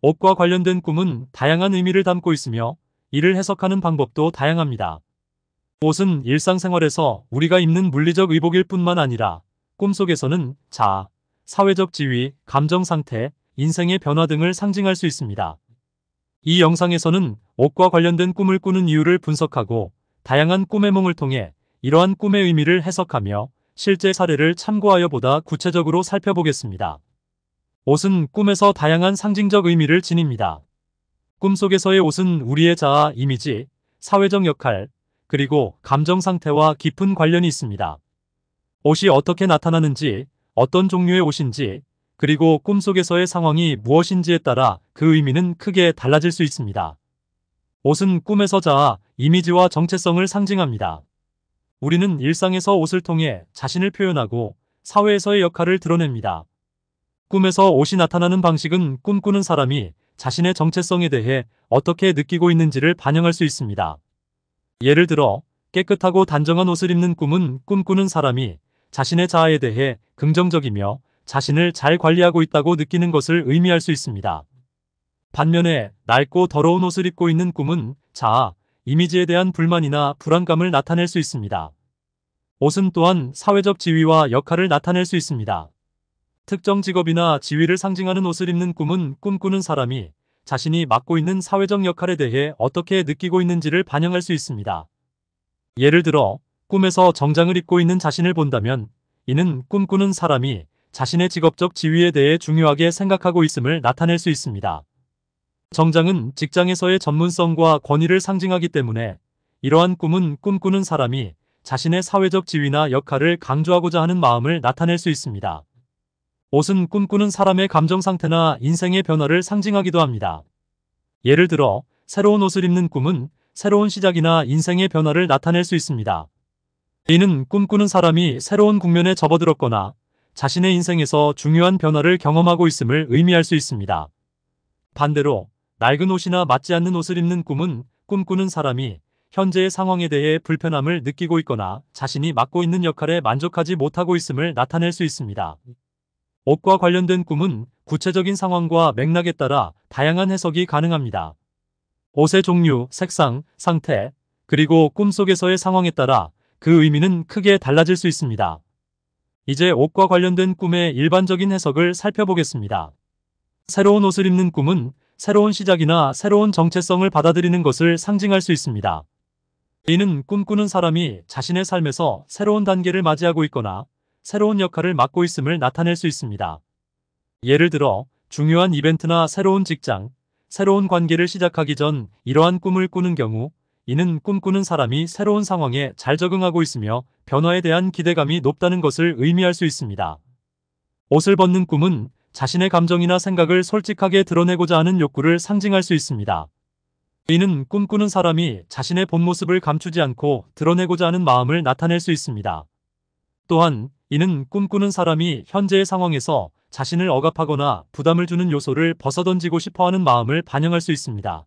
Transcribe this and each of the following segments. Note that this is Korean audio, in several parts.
옷과 관련된 꿈은 다양한 의미를 담고 있으며 이를 해석하는 방법도 다양합니다. 옷은 일상생활에서 우리가 입는 물리적 의복일 뿐만 아니라 꿈속에서는 자 사회적 지위, 감정 상태, 인생의 변화 등을 상징할 수 있습니다. 이 영상에서는 옷과 관련된 꿈을 꾸는 이유를 분석하고 다양한 꿈의 몽을 통해 이러한 꿈의 의미를 해석하며 실제 사례를 참고하여 보다 구체적으로 살펴보겠습니다. 옷은 꿈에서 다양한 상징적 의미를 지닙니다. 꿈속에서의 옷은 우리의 자아 이미지, 사회적 역할, 그리고 감정 상태와 깊은 관련이 있습니다. 옷이 어떻게 나타나는지, 어떤 종류의 옷인지, 그리고 꿈속에서의 상황이 무엇인지에 따라 그 의미는 크게 달라질 수 있습니다. 옷은 꿈에서 자아, 이미지와 정체성을 상징합니다. 우리는 일상에서 옷을 통해 자신을 표현하고 사회에서의 역할을 드러냅니다. 꿈에서 옷이 나타나는 방식은 꿈꾸는 사람이 자신의 정체성에 대해 어떻게 느끼고 있는지를 반영할 수 있습니다. 예를 들어 깨끗하고 단정한 옷을 입는 꿈은 꿈꾸는 사람이 자신의 자아에 대해 긍정적이며 자신을 잘 관리하고 있다고 느끼는 것을 의미할 수 있습니다. 반면에 낡고 더러운 옷을 입고 있는 꿈은 자아, 이미지에 대한 불만이나 불안감을 나타낼 수 있습니다. 옷은 또한 사회적 지위와 역할을 나타낼 수 있습니다. 특정 직업이나 지위를 상징하는 옷을 입는 꿈은 꿈꾸는 사람이 자신이 맡고 있는 사회적 역할에 대해 어떻게 느끼고 있는지를 반영할 수 있습니다. 예를 들어 꿈에서 정장을 입고 있는 자신을 본다면 이는 꿈꾸는 사람이 자신의 직업적 지위에 대해 중요하게 생각하고 있음을 나타낼 수 있습니다. 정장은 직장에서의 전문성과 권위를 상징하기 때문에 이러한 꿈은 꿈꾸는 사람이 자신의 사회적 지위나 역할을 강조하고자 하는 마음을 나타낼 수 있습니다. 옷은 꿈꾸는 사람의 감정 상태나 인생의 변화를 상징하기도 합니다. 예를 들어 새로운 옷을 입는 꿈은 새로운 시작이나 인생의 변화를 나타낼 수 있습니다. 이는 꿈꾸는 사람이 새로운 국면에 접어들었거나 자신의 인생에서 중요한 변화를 경험하고 있음을 의미할 수 있습니다. 반대로 낡은 옷이나 맞지 않는 옷을 입는 꿈은 꿈꾸는 사람이 현재의 상황에 대해 불편함을 느끼고 있거나 자신이 맡고 있는 역할에 만족하지 못하고 있음을 나타낼 수 있습니다. 옷과 관련된 꿈은 구체적인 상황과 맥락에 따라 다양한 해석이 가능합니다. 옷의 종류, 색상, 상태, 그리고 꿈속에서의 상황에 따라 그 의미는 크게 달라질 수 있습니다. 이제 옷과 관련된 꿈의 일반적인 해석을 살펴보겠습니다. 새로운 옷을 입는 꿈은 새로운 시작이나 새로운 정체성을 받아들이는 것을 상징할 수 있습니다. 이는 꿈꾸는 사람이 자신의 삶에서 새로운 단계를 맞이하고 있거나 새로운 역할을 맡고 있음을 나타낼 수 있습니다. 예를 들어 중요한 이벤트나 새로운 직장, 새로운 관계를 시작하기 전 이러한 꿈을 꾸는 경우 이는 꿈꾸는 사람이 새로운 상황에 잘 적응하고 있으며 변화에 대한 기대감이 높다는 것을 의미할 수 있습니다. 옷을 벗는 꿈은 자신의 감정이나 생각을 솔직하게 드러내고자 하는 욕구를 상징할 수 있습니다. 이는 꿈꾸는 사람이 자신의 본 모습을 감추지 않고 드러내고자 하는 마음을 나타낼 수 있습니다. 또한 이는 꿈꾸는 사람이 현재의 상황에서 자신을 억압하거나 부담을 주는 요소를 벗어던지고 싶어하는 마음을 반영할 수 있습니다.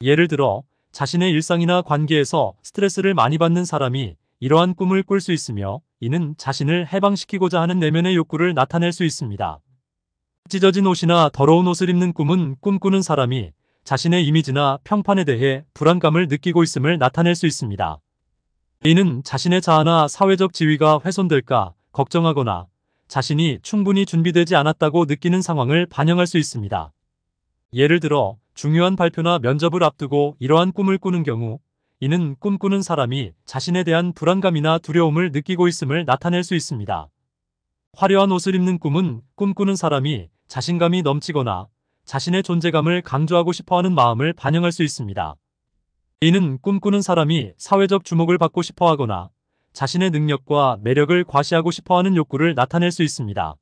예를 들어 자신의 일상이나 관계에서 스트레스를 많이 받는 사람이 이러한 꿈을 꿀 수 있으며 이는 자신을 해방시키고자 하는 내면의 욕구를 나타낼 수 있습니다. 찢어진 옷이나 더러운 옷을 입는 꿈은 꿈꾸는 사람이 자신의 이미지나 평판에 대해 불안감을 느끼고 있음을 나타낼 수 있습니다. 이는 자신의 자아나 사회적 지위가 훼손될까 걱정하거나 자신이 충분히 준비되지 않았다고 느끼는 상황을 반영할 수 있습니다. 예를 들어 중요한 발표나 면접을 앞두고 이러한 꿈을 꾸는 경우 이는 꿈꾸는 사람이 자신에 대한 불안감이나 두려움을 느끼고 있음을 나타낼 수 있습니다. 화려한 옷을 입는 꿈은 꿈꾸는 사람이 자신감이 넘치거나 자신의 존재감을 강조하고 싶어하는 마음을 반영할 수 있습니다. 이는 꿈꾸는 사람이 사회적 주목을 받고 싶어 하거나 자신의 능력과 매력을 과시하고 싶어 하는 욕구를 나타낼 수 있습니다.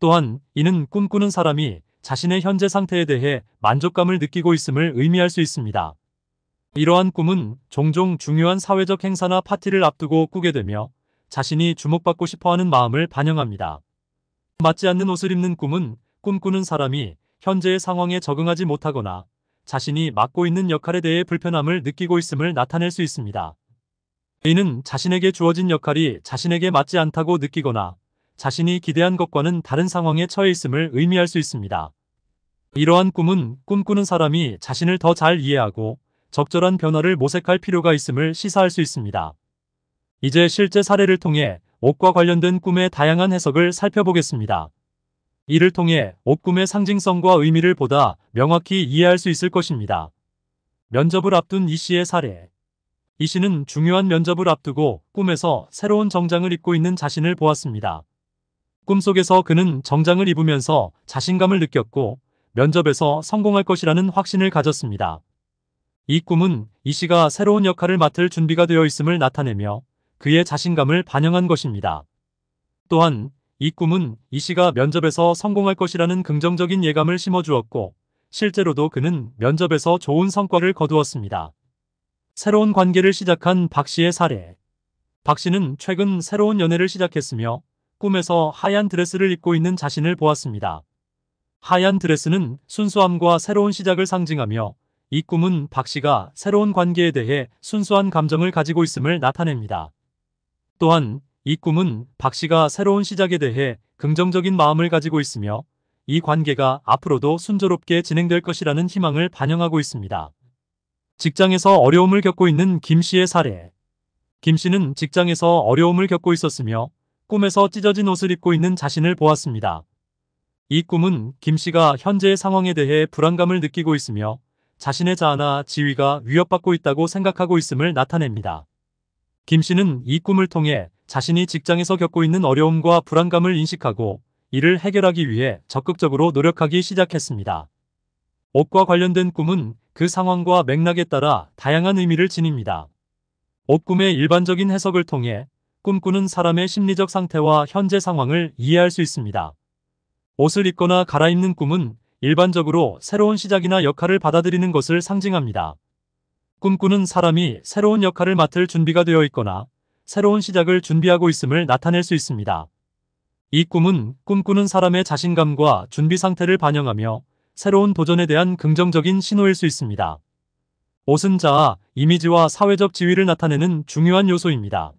또한 이는 꿈꾸는 사람이 자신의 현재 상태에 대해 만족감을 느끼고 있음을 의미할 수 있습니다. 이러한 꿈은 종종 중요한 사회적 행사나 파티를 앞두고 꾸게 되며 자신이 주목받고 싶어하는 마음을 반영합니다. 맞지 않는 옷을 입는 꿈은 꿈꾸는 사람이 현재의 상황에 적응하지 못하거나 자신이 맡고 있는 역할에 대해 불편함을 느끼고 있음을 나타낼 수 있습니다. A는 자신에게 주어진 역할이 자신에게 맞지 않다고 느끼거나 자신이 기대한 것과는 다른 상황에 처해 있음을 의미할 수 있습니다. 이러한 꿈은 꿈꾸는 사람이 자신을 더 잘 이해하고 적절한 변화를 모색할 필요가 있음을 시사할 수 있습니다. 이제 실제 사례를 통해 옷과 관련된 꿈의 다양한 해석을 살펴보겠습니다. 이를 통해 옷꿈의 상징성과 의미를 보다 명확히 이해할 수 있을 것입니다. 면접을 앞둔 이 씨의 사례 이 씨는 중요한 면접을 앞두고 꿈에서 새로운 정장을 입고 있는 자신을 보았습니다. 꿈속에서 그는 정장을 입으면서 자신감을 느꼈고 면접에서 성공할 것이라는 확신을 가졌습니다. 이 꿈은 이 씨가 새로운 역할을 맡을 준비가 되어 있음을 나타내며 그의 자신감을 반영한 것입니다. 또한 이 꿈은 이 씨가 면접에서 성공할 것이라는 긍정적인 예감을 심어주었고 실제로도 그는 면접에서 좋은 성과를 거두었습니다. 새로운 관계를 시작한 박 씨의 사례 박 씨는 최근 새로운 연애를 시작했으며 꿈에서 하얀 드레스를 입고 있는 자신을 보았습니다. 하얀 드레스는 순수함과 새로운 시작을 상징하며 이 꿈은 박 씨가 새로운 관계에 대해 순수한 감정을 가지고 있음을 나타냅니다. 또한 이 꿈은 박 씨가 새로운 시작에 대해 긍정적인 마음을 가지고 있으며 이 관계가 앞으로도 순조롭게 진행될 것이라는 희망을 반영하고 있습니다. 직장에서 어려움을 겪고 있는 김 씨의 사례 김 씨는 직장에서 어려움을 겪고 있었으며 꿈에서 찢어진 옷을 입고 있는 자신을 보았습니다. 이 꿈은 김 씨가 현재의 상황에 대해 불안감을 느끼고 있으며 자신의 자아나 지위가 위협받고 있다고 생각하고 있음을 나타냅니다. 김 씨는 이 꿈을 통해 자신이 직장에서 겪고 있는 어려움과 불안감을 인식하고 이를 해결하기 위해 적극적으로 노력하기 시작했습니다. 옷과 관련된 꿈은 그 상황과 맥락에 따라 다양한 의미를 지닙니다. 옷꿈의 일반적인 해석을 통해 꿈꾸는 사람의 심리적 상태와 현재 상황을 이해할 수 있습니다. 옷을 입거나 갈아입는 꿈은 일반적으로 새로운 시작이나 역할을 받아들이는 것을 상징합니다. 꿈꾸는 사람이 새로운 역할을 맡을 준비가 되어 있거나 새로운 시작을 준비하고 있음을 나타낼 수 있습니다. 이 꿈은 꿈꾸는 사람의 자신감과 준비 상태를 반영하며 새로운 도전에 대한 긍정적인 신호일 수 있습니다. 옷은 자아, 이미지와 사회적 지위를 나타내는 중요한 요소입니다.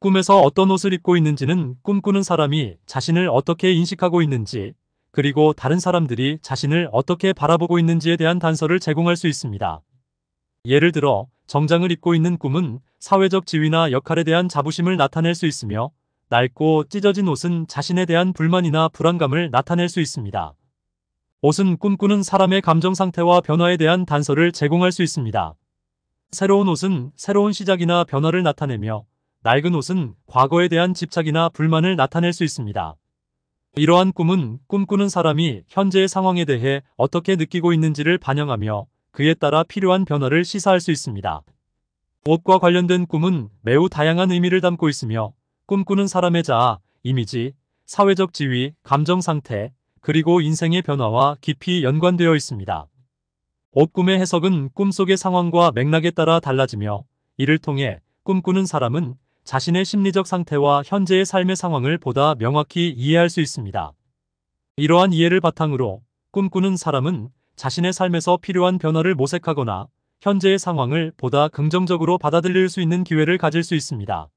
꿈에서 어떤 옷을 입고 있는지는 꿈꾸는 사람이 자신을 어떻게 인식하고 있는지, 그리고 다른 사람들이 자신을 어떻게 바라보고 있는지에 대한 단서를 제공할 수 있습니다. 예를 들어 정장을 입고 있는 꿈은 사회적 지위나 역할에 대한 자부심을 나타낼 수 있으며 낡고 찢어진 옷은 자신에 대한 불만이나 불안감을 나타낼 수 있습니다. 옷은 꿈꾸는 사람의 감정 상태와 변화에 대한 단서를 제공할 수 있습니다. 새로운 옷은 새로운 시작이나 변화를 나타내며 낡은 옷은 과거에 대한 집착이나 불만을 나타낼 수 있습니다. 이러한 꿈은 꿈꾸는 사람이 현재의 상황에 대해 어떻게 느끼고 있는지를 반영하며 그에 따라 필요한 변화를 시사할 수 있습니다. 옷과 관련된 꿈은 매우 다양한 의미를 담고 있으며 꿈꾸는 사람의 자아, 이미지, 사회적 지위, 감정 상태, 그리고 인생의 변화와 깊이 연관되어 있습니다. 옷꿈의 해석은 꿈속의 상황과 맥락에 따라 달라지며 이를 통해 꿈꾸는 사람은 자신의 심리적 상태와 현재의 삶의 상황을 보다 명확히 이해할 수 있습니다. 이러한 이해를 바탕으로 꿈꾸는 사람은 자신의 삶에서 필요한 변화를 모색하거나 현재의 상황을 보다 긍정적으로 받아들일 수 있는 기회를 가질 수 있습니다.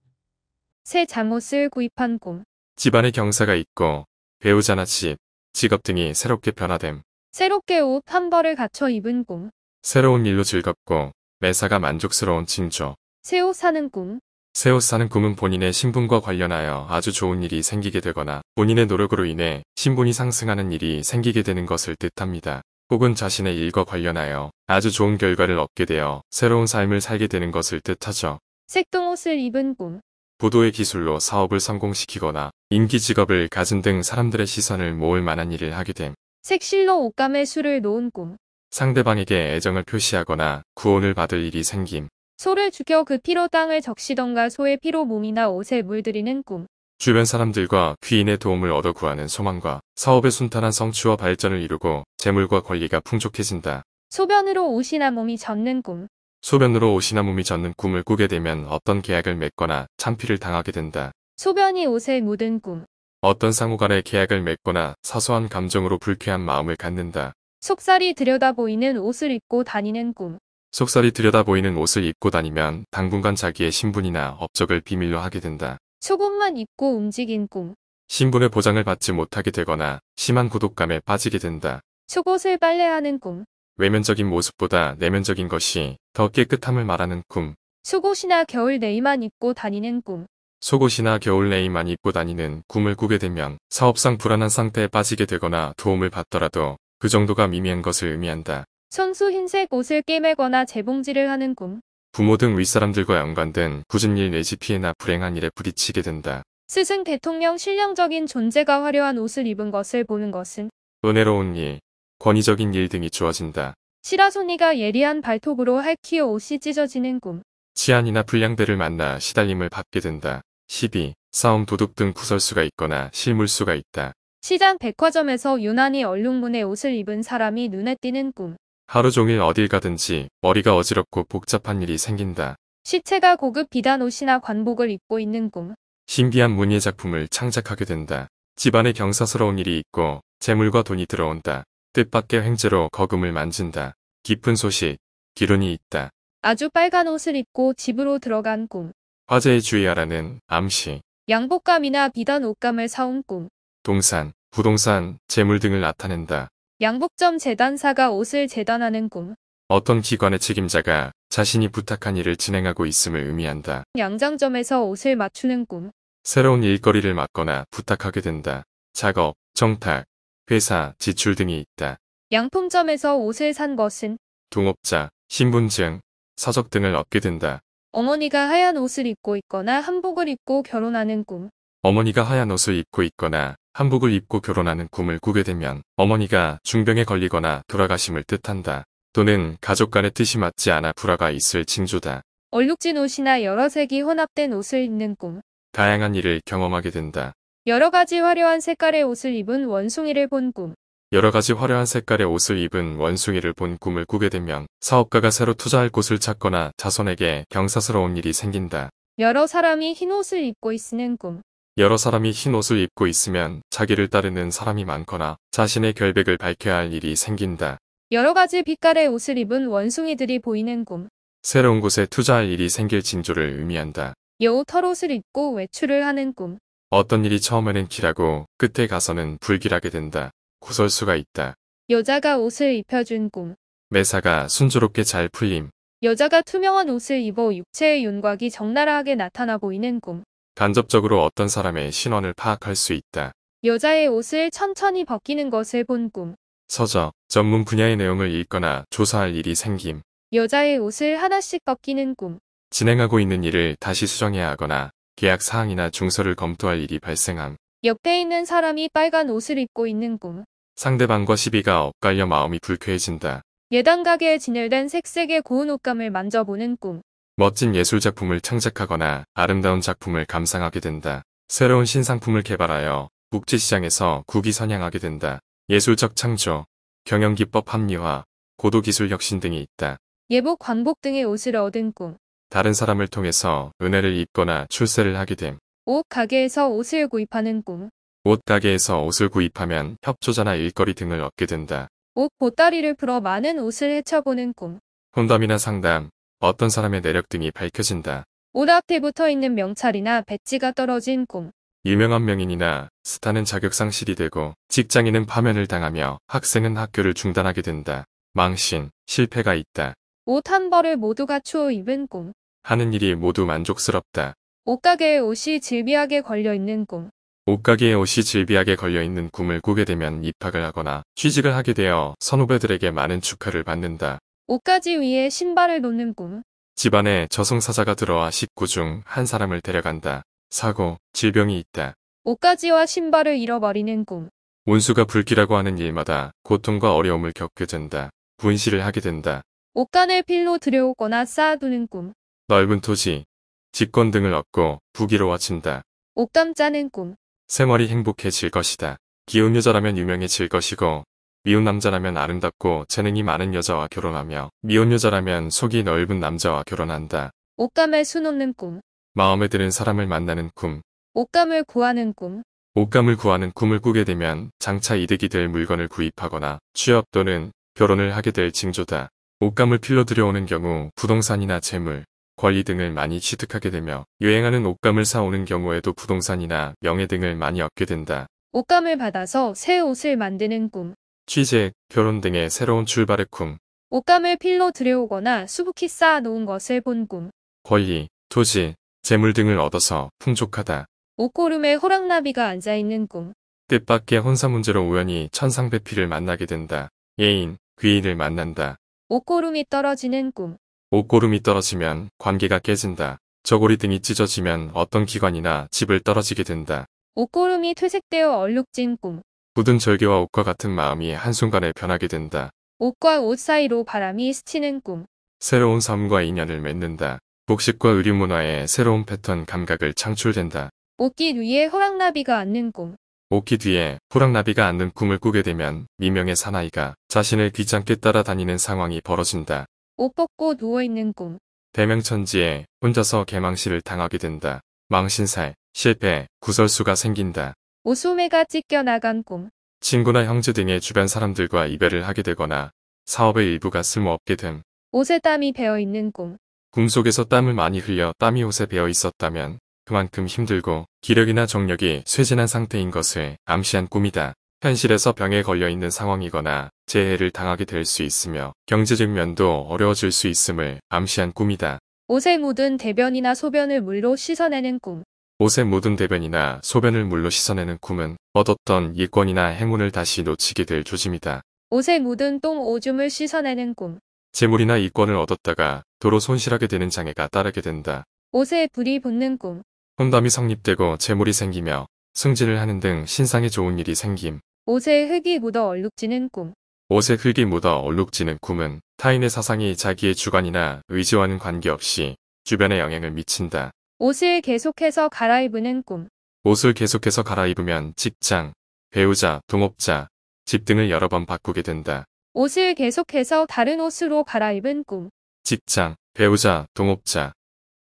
새 잠옷을 구입한 꿈. 집안의 경사가 있고 배우자나 집, 직업 등이 새롭게 변화됨. 새롭게 옷 한 벌을 갖춰 입은 꿈. 새로운 일로 즐겁고 매사가 만족스러운 징조. 새 옷 사는 꿈. 새 옷 사는 꿈은 본인의 신분과 관련하여 아주 좋은 일이 생기게 되거나 본인의 노력으로 인해 신분이 상승하는 일이 생기게 되는 것을 뜻합니다. 혹은 자신의 일과 관련하여 아주 좋은 결과를 얻게 되어 새로운 삶을 살게 되는 것을 뜻하죠. 색동옷을 입은 꿈 보도의 기술로 사업을 성공시키거나 인기 직업을 가진 등 사람들의 시선을 모을 만한 일을 하게 됨. 색실로 옷감에 술을 놓은 꿈 상대방에게 애정을 표시하거나 구원을 받을 일이 생김. 소를 죽여 그 피로 땅을 적시던가 소의 피로 몸이나 옷에 물들이는 꿈. 주변 사람들과 귀인의 도움을 얻어 구하는 소망과 사업의 순탄한 성취와 발전을 이루고 재물과 권리가 풍족해진다. 소변으로 옷이나 몸이 젖는 꿈 소변으로 옷이나 몸이 젖는 꿈을 꾸게 되면 어떤 계약을 맺거나 참피를 당하게 된다. 소변이 옷에 묻은 꿈 어떤 상호 간의 계약을 맺거나 사소한 감정으로 불쾌한 마음을 갖는다. 속살이 들여다보이는 옷을 입고 다니는 꿈 속살이 들여다보이는 옷을 입고 다니면 당분간 자기의 신분이나 업적을 비밀로 하게 된다. 초옷만 입고 움직인 꿈. 신분의 보장을 받지 못하게 되거나 심한 구독감에 빠지게 된다. 초옷을 빨래하는 꿈. 외면적인 모습보다 내면적인 것이 더 깨끗함을 말하는 꿈. 속옷이나 겨울 내의만 입고 다니는 꿈. 속옷이나 겨울 내의만 입고 다니는 꿈을 꾸게 되면 사업상 불안한 상태에 빠지게 되거나 도움을 받더라도 그 정도가 미미한 것을 의미한다. 선수 흰색 옷을 꿰매거나 재봉질을 하는 꿈. 부모 등 윗사람들과 연관된 굳은 일 내지 피해나 불행한 일에 부딪히게 된다. 스승 대통령 신령적인 존재가 화려한 옷을 입은 것을 보는 것은 은혜로운 일, 권위적인 일 등이 주어진다. 시라소니가 예리한 발톱으로 할퀴어 옷이 찢어지는 꿈. 치안이나 불량배를 만나 시달림을 받게 된다. 시비, 싸움 도둑 등 구설수가 있거나 실물수가 있다. 시장 백화점에서 유난히 얼룩무늬 옷을 입은 사람이 눈에 띄는 꿈. 하루 종일 어딜 가든지 머리가 어지럽고 복잡한 일이 생긴다. 시체가 고급 비단 옷이나 관복을 입고 있는 꿈. 신비한 문예 작품을 창작하게 된다. 집안에 경사스러운 일이 있고 재물과 돈이 들어온다. 뜻밖의 횡재로 거금을 만진다. 깊은 소식, 기론이 있다. 아주 빨간 옷을 입고 집으로 들어간 꿈. 화재에 주의하라는 암시. 양복감이나 비단 옷감을 사온 꿈. 동산, 부동산, 재물 등을 나타낸다. 양복점 재단사가 옷을 재단하는 꿈. 어떤 기관의 책임자가 자신이 부탁한 일을 진행하고 있음을 의미한다. 양장점에서 옷을 맞추는 꿈. 새로운 일거리를 맡거나 부탁하게 된다. 작업, 정탁, 회사, 지출 등이 있다. 양품점에서 옷을 산 것은 동업자, 신분증, 서적 등을 얻게 된다. 어머니가 하얀 옷을 입고 있거나 한복을 입고 결혼하는 꿈. 어머니가 하얀 옷을 입고 있거나 한복을 입고 결혼하는 꿈을 꾸게 되면 어머니가 중병에 걸리거나 돌아가심을 뜻한다. 또는 가족 간의 뜻이 맞지 않아 불화가 있을 징조다. 얼룩진 옷이나 여러 색이 혼합된 옷을 입는 꿈. 다양한 일을 경험하게 된다. 여러 가지 화려한 색깔의 옷을 입은 원숭이를 본 꿈. 여러 가지 화려한 색깔의 옷을 입은 원숭이를 본 꿈을 꾸게 되면 사업가가 새로 투자할 곳을 찾거나 자손에게 경사스러운 일이 생긴다. 여러 사람이 흰 옷을 입고 있는 꿈. 여러 사람이 흰 옷을 입고 있으면 자기를 따르는 사람이 많거나 자신의 결백을 밝혀야 할 일이 생긴다. 여러 가지 빛깔의 옷을 입은 원숭이들이 보이는 꿈. 새로운 곳에 투자할 일이 생길 징조를 의미한다. 여우 털옷을 입고 외출을 하는 꿈. 어떤 일이 처음에는 길하고 끝에 가서는 불길하게 된다. 구설수가 있다. 여자가 옷을 입혀준 꿈. 매사가 순조롭게 잘 풀림. 여자가 투명한 옷을 입어 육체의 윤곽이 적나라하게 나타나 보이는 꿈. 간접적으로 어떤 사람의 신원을 파악할 수 있다. 여자의 옷을 천천히 벗기는 것을 본 꿈. 서적, 전문 분야의 내용을 읽거나 조사할 일이 생김. 여자의 옷을 하나씩 벗기는 꿈. 진행하고 있는 일을 다시 수정해야 하거나 계약 사항이나 중서를 검토할 일이 발생함. 옆에 있는 사람이 빨간 옷을 입고 있는 꿈. 상대방과 시비가 엇갈려 마음이 불쾌해진다. 예단 가게에 진열된 색색의 고운 옷감을 만져보는 꿈. 멋진 예술작품을 창작하거나 아름다운 작품을 감상하게 된다. 새로운 신상품을 개발하여 국제시장에서 국위 선양하게 된다. 예술적 창조, 경영기법 합리화, 고도기술 혁신 등이 있다. 예복, 광복 등의 옷을 얻은 꿈. 다른 사람을 통해서 은혜를 입거나 출세를 하게 됨. 옷 가게에서 옷을 구입하는 꿈. 옷 가게에서 옷을 구입하면 협조자나 일거리 등을 얻게 된다. 옷 보따리를 풀어 많은 옷을 헤쳐보는 꿈. 혼담이나 상담, 어떤 사람의 내력 등이 밝혀진다. 옷앞에 붙어있는 명찰이나 배지가 떨어진 꿈. 유명한 명인이나 스타는 자격상실이 되고 직장인은 파면을 당하며 학생은 학교를 중단하게 된다. 망신, 실패가 있다. 옷 한 벌을 모두가 추어 입은 꿈. 하는 일이 모두 만족스럽다. 옷가게에 옷이 질비하게 걸려있는 꿈. 옷가게에 옷이 질비하게 걸려있는 꿈을 꾸게 되면 입학을 하거나 취직을 하게 되어 선후배들에게 많은 축하를 받는다. 옷가지 위에 신발을 놓는 꿈. 집안에 저승사자가 들어와 식구 중 한 사람을 데려간다. 사고, 질병이 있다. 옷가지와 신발을 잃어버리는 꿈. 온수가 불길하고 하는 일마다 고통과 어려움을 겪게 된다. 분실을 하게 된다. 옷간을 필로 들여오거나 쌓아두는 꿈. 넓은 토지, 직권 등을 얻고 부기로와친다 옷감 짜는 꿈. 생활이 행복해질 것이다. 기운 여자라면 유명해질 것이고 미혼 남자라면 아름답고 재능이 많은 여자와 결혼하며 미혼 여자라면 속이 넓은 남자와 결혼한다. 옷감을 수놓는 꿈. 마음에 드는 사람을 만나는 꿈. 옷감을 구하는 꿈. 옷감을 구하는 꿈을 꾸게 되면 장차 이득이 될 물건을 구입하거나 취업 또는 결혼을 하게 될 징조다. 옷감을 필러 들여오는 경우 부동산이나 재물, 권리 등을 많이 취득하게 되며 유행하는 옷감을 사오는 경우에도 부동산이나 명예 등을 많이 얻게 된다. 옷감을 받아서 새 옷을 만드는 꿈. 취직, 결혼 등의 새로운 출발의 꿈. 옷감을 필로 들여오거나 수북히 쌓아놓은 것을 본 꿈. 권리, 토지, 재물 등을 얻어서 풍족하다. 옷고름에 호랑나비가 앉아있는 꿈. 뜻밖의 혼사 문제로 우연히 천상배피를 만나게 된다. 예인, 귀인을 만난다. 옷고름이 떨어지는 꿈. 옷고름이 떨어지면 관계가 깨진다. 저고리 등이 찢어지면 어떤 기관이나 집을 떨어지게 된다. 옷고름이 퇴색되어 얼룩진 꿈. 굳은 절개와 옷과 같은 마음이 한순간에 변하게 된다. 옷과 옷 사이로 바람이 스치는 꿈. 새로운 삶과 인연을 맺는다. 복식과 의류 문화의 새로운 패턴 감각을 창출된다. 옷깃 위에 호랑나비가 앉는 꿈. 옷깃 위에 호랑나비가 앉는 꿈을 꾸게 되면 미명의 사나이가 자신을 귀찮게 따라다니는 상황이 벌어진다. 옷 벗고 누워있는 꿈. 대명천지에 혼자서 개망실을 당하게 된다. 망신살, 실패, 구설수가 생긴다. 오소매가 찢겨나간 꿈. 친구나 형제 등의 주변 사람들과 이별을 하게 되거나 사업의 일부가 쓸모없게 됨. 옷에 땀이 배어있는 꿈. 꿈속에서 땀을 많이 흘려 땀이 옷에 배어있었다면 그만큼 힘들고 기력이나 정력이 쇠진한 상태인 것을 암시한 꿈이다. 현실에서 병에 걸려있는 상황이거나 재해를 당하게 될 수 있으며 경제적 면도 어려워질 수 있음을 암시한 꿈이다. 옷에 묻은 대변이나 소변을 물로 씻어내는 꿈. 옷의 모든 대변이나 소변을 물로 씻어내는 꿈은 얻었던 이권이나 행운을 다시 놓치게 될 조짐이다. 옷에 묻은 똥 오줌을 씻어내는 꿈. 재물이나 이권을 얻었다가 도로 손실하게 되는 장애가 따르게 된다. 옷에 불이 붙는 꿈. 혼담이 성립되고 재물이 생기며 승진을 하는 등 신상에 좋은 일이 생김. 옷에 흙이 묻어 얼룩지는 꿈. 옷에 흙이 묻어 얼룩지는 꿈은 타인의 사상이 자기의 주관이나 의지와는 관계없이 주변에 영향을 미친다. 옷을 계속해서 갈아입는 꿈. 옷을 계속해서 갈아입으면 직장, 배우자, 동업자, 집 등을 여러 번 바꾸게 된다. 옷을 계속해서 다른 옷으로 갈아입은 꿈. 직장, 배우자, 동업자,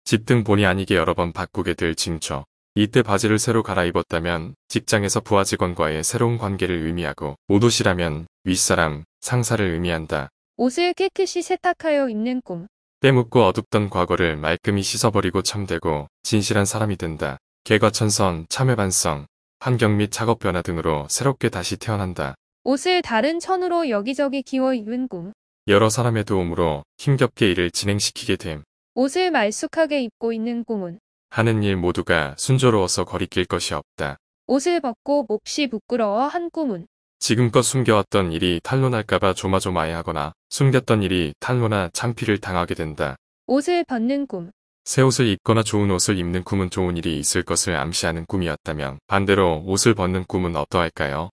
집 등 본의 아니게 여러 번 바꾸게 될 징조. 이때 바지를 새로 갈아입었다면 직장에서 부하 직원과의 새로운 관계를 의미하고 옷옷이라면 윗사람, 상사를 의미한다. 옷을 깨끗이 세탁하여 입는 꿈. 때묻고 어둡던 과거를 말끔히 씻어버리고 참되고 진실한 사람이 된다. 개과천선, 참외반성, 환경 및 작업 변화 등으로 새롭게 다시 태어난다. 옷을 다른 천으로 여기저기 기워 입은 꿈. 여러 사람의 도움으로 힘겹게 일을 진행시키게 됨. 옷을 말쑥하게 입고 있는 꿈은 하는 일 모두가 순조로워서 거리낄 것이 없다. 옷을 벗고 몹시 부끄러워 한 꿈은 지금껏 숨겨왔던 일이 탄로날까봐 조마조마해하거나 숨겼던 일이 탄로나 창피를 당하게 된다. 옷을 벗는 꿈. 새 옷을 입거나 좋은 옷을 입는 꿈은 좋은 일이 있을 것을 암시하는 꿈이었다면 반대로 옷을 벗는 꿈은 어떠할까요?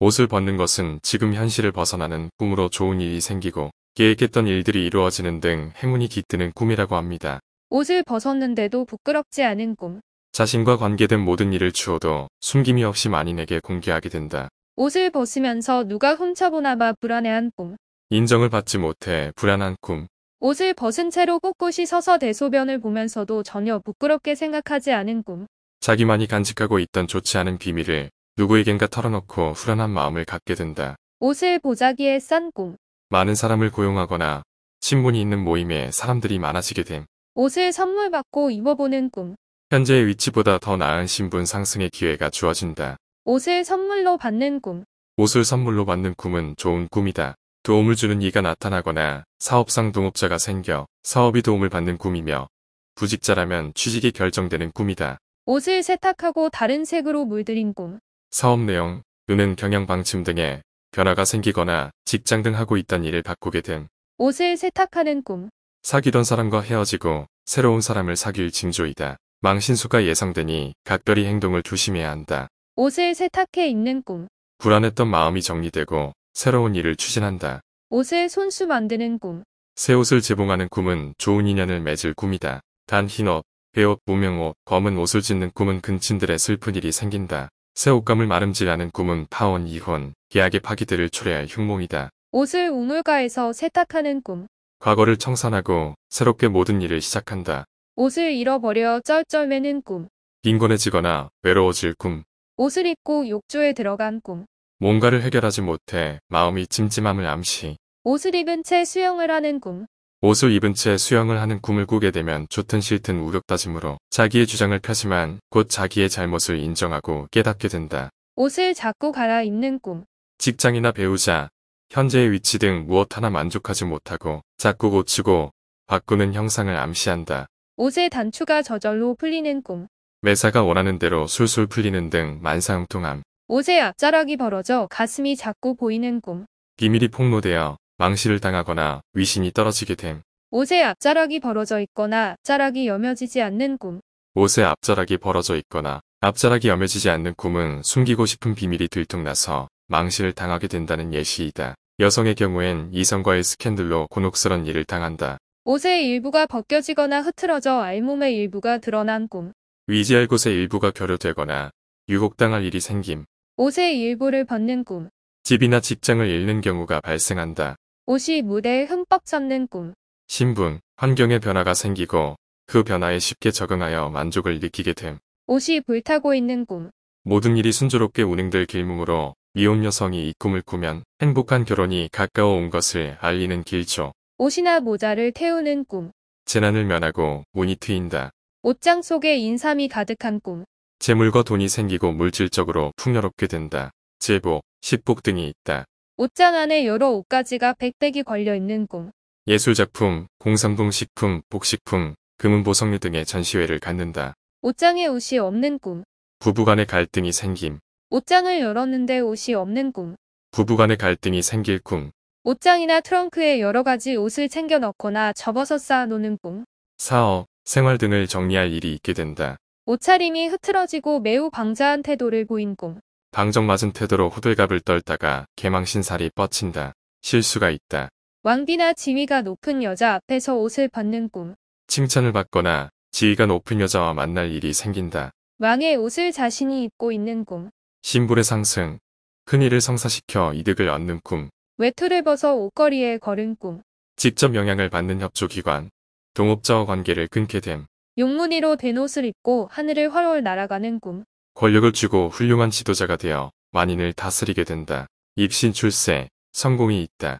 옷을 벗는 것은 지금 현실을 벗어나는 꿈으로 좋은 일이 생기고 계획했던 일들이 이루어지는 등 행운이 깃드는 꿈이라고 합니다. 옷을 벗었는데도 부끄럽지 않은 꿈. 자신과 관계된 모든 일을 주어도 숨김이 없이 만인에게 공개하게 된다. 옷을 벗으면서 누가 훔쳐보나봐 불안해한 꿈. 인정을 받지 못해 불안한 꿈. 옷을 벗은 채로 꼿꼿이 서서 대소변을 보면서도 전혀 부끄럽게 생각하지 않은 꿈. 자기만이 간직하고 있던 좋지 않은 비밀을 누구에겐가 털어놓고 후련한 마음을 갖게 된다. 옷을 보자기에 싼 꿈. 많은 사람을 고용하거나 신분이 있는 모임에 사람들이 많아지게 됨. 옷을 선물 받고 입어보는 꿈. 현재의 위치보다 더 나은 신분 상승의 기회가 주어진다. 옷을 선물로 받는 꿈. 옷을 선물로 받는 꿈은 좋은 꿈이다. 도움을 주는 이가 나타나거나 사업상 동업자가 생겨 사업이 도움을 받는 꿈이며 부직자라면 취직이 결정되는 꿈이다. 옷을 세탁하고 다른 색으로 물들인 꿈. 사업 내용, 또는 경영 방침 등에 변화가 생기거나 직장 등 하고 있던 일을 바꾸게 된. 옷을 세탁하는 꿈. 사귀던 사람과 헤어지고 새로운 사람을 사귈 징조이다. 망신수가 예상되니 각별히 행동을 조심해야 한다. 옷을 세탁해 입는 꿈. 불안했던 마음이 정리되고 새로운 일을 추진한다. 옷을 손수 만드는 꿈. 새 옷을 제봉하는 꿈은 좋은 인연을 맺을 꿈이다. 단 흰옷, 배옷, 무명옷, 검은 옷을 짓는 꿈은 근친들의 슬픈 일이 생긴다. 새 옷감을 마름질하는 꿈은 파혼, 이혼, 계약의 파기들을 초래할 흉몽이다. 옷을 우물가에서 세탁하는 꿈. 과거를 청산하고 새롭게 모든 일을 시작한다. 옷을 잃어버려 쩔쩔매는 꿈. 빈곤해지거나 외로워질 꿈. 옷을 입고 욕조에 들어간 꿈. 뭔가를 해결하지 못해 마음이 찜찜함을 암시. 옷을 입은 채 수영을 하는 꿈. 옷을 입은 채 수영을 하는 꿈을 꾸게 되면 좋든 싫든 우격다짐으로 자기의 주장을 펴지만 곧 자기의 잘못을 인정하고 깨닫게 된다. 옷을 자꾸 갈아입는 꿈. 직장이나 배우자, 현재의 위치 등 무엇 하나 만족하지 못하고 자꾸 고치고 바꾸는 형상을 암시한다. 옷의 단추가 저절로 풀리는 꿈. 매사가 원하는 대로 술술 풀리는 등 만사형통함. 오제 앞자락이 벌어져 가슴이 자꾸 보이는 꿈. 비밀이 폭로되어 망실을 당하거나 위신이 떨어지게 됨. 옷의 앞자락이 벌어져 있거나 자락이 여며지지 않는 꿈. 옷의 앞자락이 벌어져 있거나 앞자락이 여며지지 않는 꿈은 숨기고 싶은 비밀이 들통나서 망실을 당하게 된다는 예시이다. 여성의 경우엔 이성과의 스캔들로 곤혹스런 일을 당한다. 옷의 일부가 벗겨지거나 흐트러져 알몸의 일부가 드러난 꿈. 위지할 곳의 일부가 결여되거나 유혹당할 일이 생김. 옷의 일부를 벗는 꿈. 집이나 직장을 잃는 경우가 발생한다. 옷이 무대에 흠뻑 젖는 꿈. 신분, 환경의 변화가 생기고 그 변화에 쉽게 적응하여 만족을 느끼게 됨. 옷이 불타고 있는 꿈. 모든 일이 순조롭게 운행될 길몸으로 미혼 여성이 이 꿈을 꾸면 행복한 결혼이 가까워온 것을 알리는 길초. 옷이나 모자를 태우는 꿈. 재난을 면하고 운이 트인다. 옷장 속에 인삼이 가득한 꿈. 재물과 돈이 생기고 물질적으로 풍요롭게 된다. 제복, 십복 등이 있다. 옷장 안에 여러 옷가지가 백백이 걸려있는 꿈. 예술작품, 공산봉 식품, 복식품, 금은보석류 등의 전시회를 갖는다. 옷장에 옷이 없는 꿈. 부부간의 갈등이 생김. 옷장을 열었는데 옷이 없는 꿈. 부부간의 갈등이 생길 꿈. 옷장이나 트렁크에 여러 가지 옷을 챙겨 넣거나 접어서 쌓아놓는 꿈. 사업, 생활 등을 정리할 일이 있게 된다. 옷차림이 흐트러지고 매우 방자한 태도를 보인 꿈. 방정맞은 태도로 호들갑을 떨다가 개망신살이 뻗친다. 실수가 있다. 왕비나 지위가 높은 여자 앞에서 옷을 벗는 꿈. 칭찬을 받거나 지위가 높은 여자와 만날 일이 생긴다. 왕의 옷을 자신이 입고 있는 꿈. 신분의 상승. 큰 일을 성사시켜 이득을 얻는 꿈. 외투를 벗어 옷걸이에 걸은 꿈. 직접 영향을 받는 협조기관, 동업자와 관계를 끊게 됨. 용무늬로 된 옷을 입고 하늘을 훨훨 날아가는 꿈. 권력을 쥐고 훌륭한 지도자가 되어 만인을 다스리게 된다. 입신 출세, 성공이 있다.